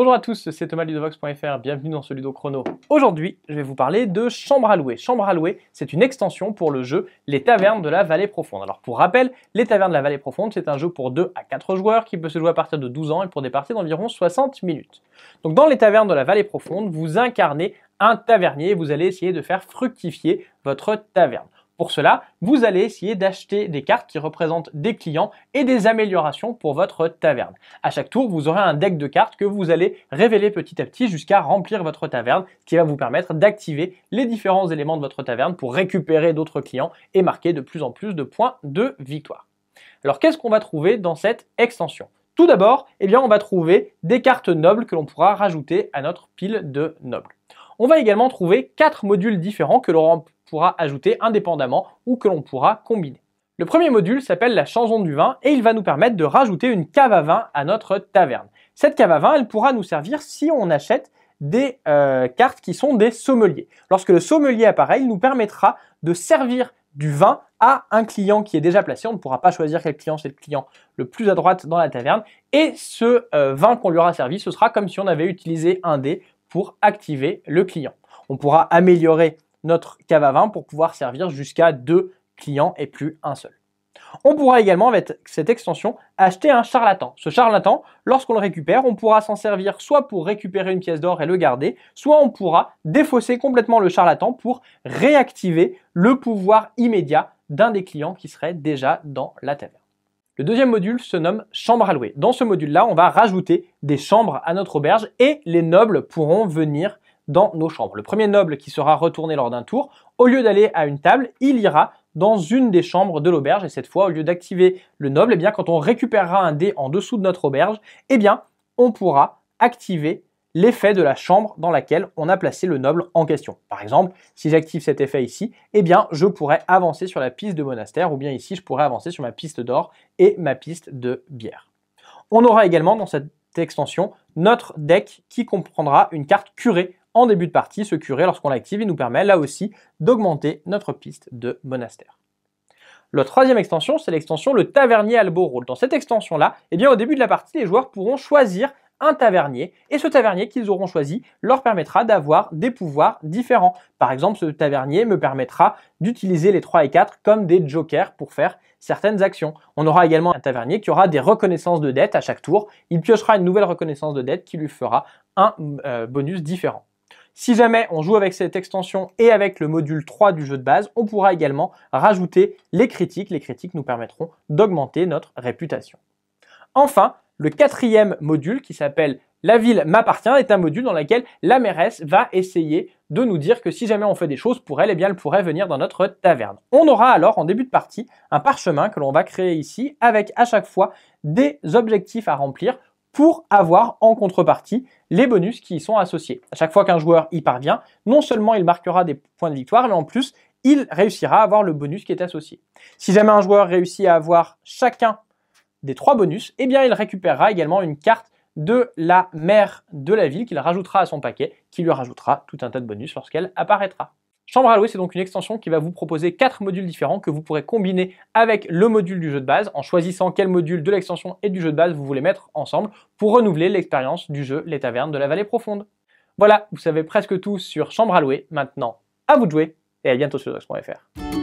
Bonjour à tous, c'est Thomas Ludovox.fr, bienvenue dans ce Ludo Chrono. Aujourd'hui, je vais vous parler de Chambre à louer. Chambre à louer, c'est une extension pour le jeu Les Tavernes de la Vallée Profonde. Alors pour rappel, Les Tavernes de la Vallée Profonde, c'est un jeu pour 2 à 4 joueurs qui peut se jouer à partir de 12 ans et pour des parties d'environ 60 minutes. Donc dans Les Tavernes de la Vallée Profonde, vous incarnez un tavernier et vous allez essayer de faire fructifier votre taverne. Pour cela, vous allez essayer d'acheter des cartes qui représentent des clients et des améliorations pour votre taverne. À chaque tour, vous aurez un deck de cartes que vous allez révéler petit à petit jusqu'à remplir votre taverne, ce qui va vous permettre d'activer les différents éléments de votre taverne pour récupérer d'autres clients et marquer de plus en plus de points de victoire. Alors qu'est-ce qu'on va trouver dans cette extension Tout d'abord, eh bien, on va trouver des cartes nobles que l'on pourra rajouter à notre pile de nobles. On va également trouver quatre modules différents que l'on pourra ajouter indépendamment ou que l'on pourra combiner. Le premier module s'appelle la chanson du vin et il va nous permettre de rajouter une cave à vin à notre taverne. Cette cave à vin, elle pourra nous servir si on achète des euh, cartes qui sont des sommeliers. Lorsque le sommelier apparaît, il nous permettra de servir du vin à un client qui est déjà placé. On ne pourra pas choisir quel client c'est le client le plus à droite dans la taverne. Et ce euh, vin qu'on lui aura servi, ce sera comme si on avait utilisé un dé pour activer le client. On pourra améliorer notre cave à vin pour pouvoir servir jusqu'à deux clients et plus un seul. On pourra également, avec cette extension, acheter un charlatan. Ce charlatan, lorsqu'on le récupère, on pourra s'en servir soit pour récupérer une pièce d'or et le garder, soit on pourra défausser complètement le charlatan pour réactiver le pouvoir immédiat d'un des clients qui serait déjà dans la taverne. Le deuxième module se nomme chambre à louer. Dans ce module-là, on va rajouter des chambres à notre auberge et les nobles pourront venir dans nos chambres. Le premier noble qui sera retourné lors d'un tour, au lieu d'aller à une table, il ira dans une des chambres de l'auberge et cette fois, au lieu d'activer le noble, eh bien, quand on récupérera un dé en dessous de notre auberge, eh bien, on pourra activer l'effet de la chambre dans laquelle on a placé le noble en question. Par exemple, si j'active cet effet ici, eh bien, je pourrais avancer sur la piste de monastère ou bien ici, je pourrais avancer sur ma piste d'or et ma piste de bière. On aura également dans cette extension notre deck qui comprendra une carte curée en début de partie, ce curé, lorsqu'on l'active, il nous permet là aussi d'augmenter notre piste de monastère. La troisième extension, c'est l'extension le tavernier Alborol. Dans cette extension-là, eh bien, au début de la partie, les joueurs pourront choisir un tavernier, et ce tavernier qu'ils auront choisi leur permettra d'avoir des pouvoirs différents. Par exemple, ce tavernier me permettra d'utiliser les 3 et 4 comme des jokers pour faire certaines actions. On aura également un tavernier qui aura des reconnaissances de dette à chaque tour. Il piochera une nouvelle reconnaissance de dette qui lui fera un euh, bonus différent. Si jamais on joue avec cette extension et avec le module 3 du jeu de base, on pourra également rajouter les critiques. Les critiques nous permettront d'augmenter notre réputation. Enfin, le quatrième module qui s'appelle la ville m'appartient est un module dans lequel la mairesse va essayer de nous dire que si jamais on fait des choses pour elle, eh bien elle pourrait venir dans notre taverne. On aura alors en début de partie un parchemin que l'on va créer ici avec à chaque fois des objectifs à remplir pour avoir en contrepartie les bonus qui y sont associés. À chaque fois qu'un joueur y parvient, non seulement il marquera des points de victoire, mais en plus, il réussira à avoir le bonus qui est associé. Si jamais un joueur réussit à avoir chacun des trois bonus, eh bien il récupérera également une carte de la mère de la ville qu'il rajoutera à son paquet, qui lui rajoutera tout un tas de bonus lorsqu'elle apparaîtra. Chambre à louer, c'est donc une extension qui va vous proposer quatre modules différents que vous pourrez combiner avec le module du jeu de base en choisissant quel module de l'extension et du jeu de base vous voulez mettre ensemble pour renouveler l'expérience du jeu Les Tavernes de la Vallée Profonde. Voilà, vous savez presque tout sur Chambre à louer. Maintenant, à vous de jouer et à bientôt sur Docs.fr.